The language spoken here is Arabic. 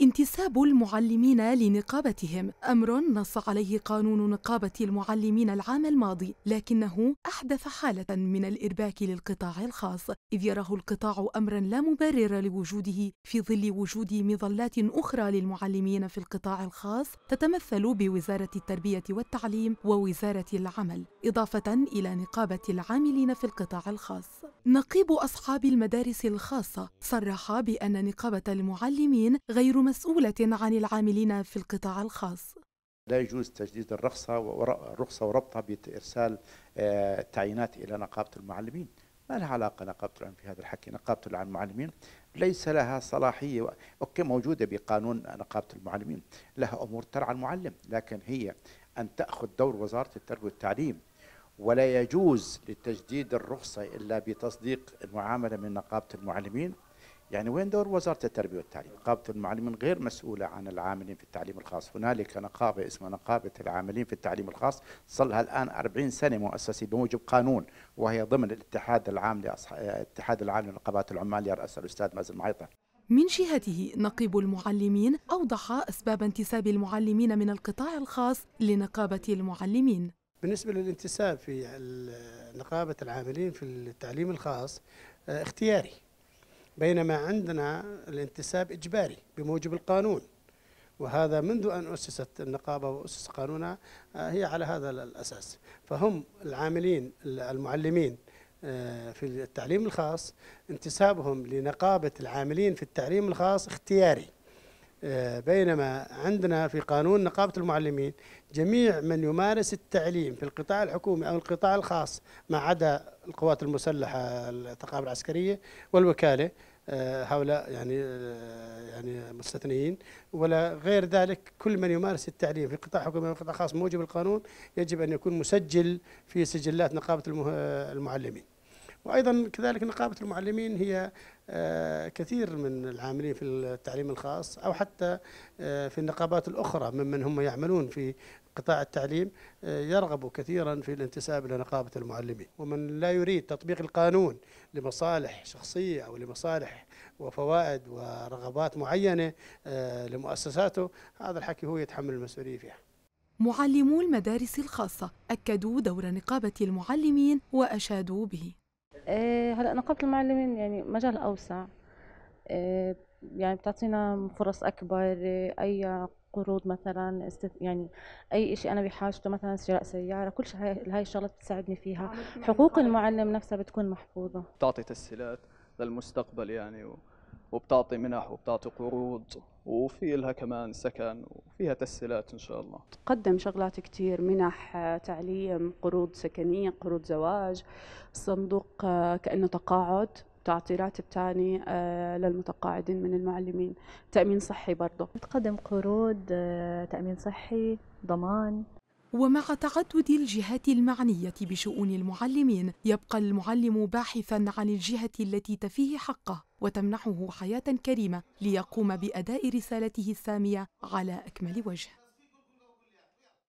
انتساب المعلمين لنقابتهم امر نص عليه قانون نقابه المعلمين العام الماضي لكنه احدث حاله من الارباك للقطاع الخاص اذ يراه القطاع امرا لا مبرر لوجوده في ظل وجود مظلات اخرى للمعلمين في القطاع الخاص تتمثل بوزاره التربيه والتعليم ووزاره العمل اضافه الى نقابه العاملين في القطاع الخاص نقيب اصحاب المدارس الخاصه صرح بان نقابه المعلمين غير مسؤولة عن العاملين في القطاع الخاص لا يجوز تجديد الرخصة الرخصة وربطها بإرسال التعيينات آه، إلى نقابة المعلمين ما لها علاقة نقابة العلم في هذا الحكي نقابة المعلمين ليس لها صلاحية أوكي موجودة بقانون نقابة المعلمين لها أمور ترعى المعلم لكن هي أن تأخذ دور وزارة التربية والتعليم ولا يجوز لتجديد الرخصة إلا بتصديق المعاملة من نقابة المعلمين يعني وين دور وزارة التربية والتعليم نقابة المعلمين غير مسؤولة عن العاملين في التعليم الخاص هنالك نقابة اسمها نقابة العاملين في التعليم الخاص صار لها الآن 40 سنة مؤسسة بموجب قانون وهي ضمن الاتحاد العام الاتحاد العام لنقابات العمال يرأسها الأستاذ مازن معيطة من جهته نقيب المعلمين أوضح أسباب انتساب المعلمين من القطاع الخاص لنقابة المعلمين بالنسبة للانتساب في نقابة العاملين في التعليم الخاص آه، اختياري بينما عندنا الانتساب إجباري بموجب القانون وهذا منذ أن أسست النقابة وأسس قانونها آه، هي على هذا الأساس فهم العاملين المعلمين آه، في التعليم الخاص انتسابهم لنقابة العاملين في التعليم الخاص اختياري آه، بينما عندنا في قانون نقابة المعلمين جميع من يمارس التعليم في القطاع الحكومي أو القطاع الخاص ما عدا القوات المسلحة الثقافة العسكرية والوكالة آه، هؤلاء يعني آه، يعني مستثنيين ولا غير ذلك كل من يمارس التعليم في قطاع حكومي وقطاع خاص موجب القانون يجب ان يكون مسجل في سجلات نقابه المعلمين وايضا كذلك نقابه المعلمين هي آه، كثير من العاملين في التعليم الخاص او حتى آه، في النقابات الاخرى ممن هم يعملون في قطاع التعليم آه، يرغب كثيرا في الانتساب الى نقابه المعلمين، ومن لا يريد تطبيق القانون لمصالح شخصيه او لمصالح وفوائد ورغبات معينه لمؤسساته، هذا الحكي هو يتحمل المسؤوليه فيها. معلمو المدارس الخاصه اكدوا دور نقابه المعلمين واشادوا به. آه، هلا نقابه المعلمين يعني مجال اوسع آه، يعني بتعطينا فرص اكبر آه، اي قروض مثلا استث... يعني اي شيء انا بحاجته مثلا شراء سياره كل شيء هاي, الشغلات بتساعدني فيها حقوق المعلم نفسها بتكون محفوظه بتعطي تسهيلات للمستقبل يعني وبتعطي منح وبتعطي قروض وفي لها كمان سكن وفيها تسهيلات ان شاء الله تقدم شغلات كثير منح آه، تعليم قروض سكنيه قروض زواج صندوق آه، كانه تقاعد تعطي راتب ثاني آه، للمتقاعدين من المعلمين تامين صحي برضه تقدم قروض تامين صحي ضمان ومع تعدد الجهات المعنية بشؤون المعلمين يبقى المعلم باحثا عن الجهة التي تفيه حقه وتمنحه حياة كريمة ليقوم بأداء رسالته السامية على أكمل وجه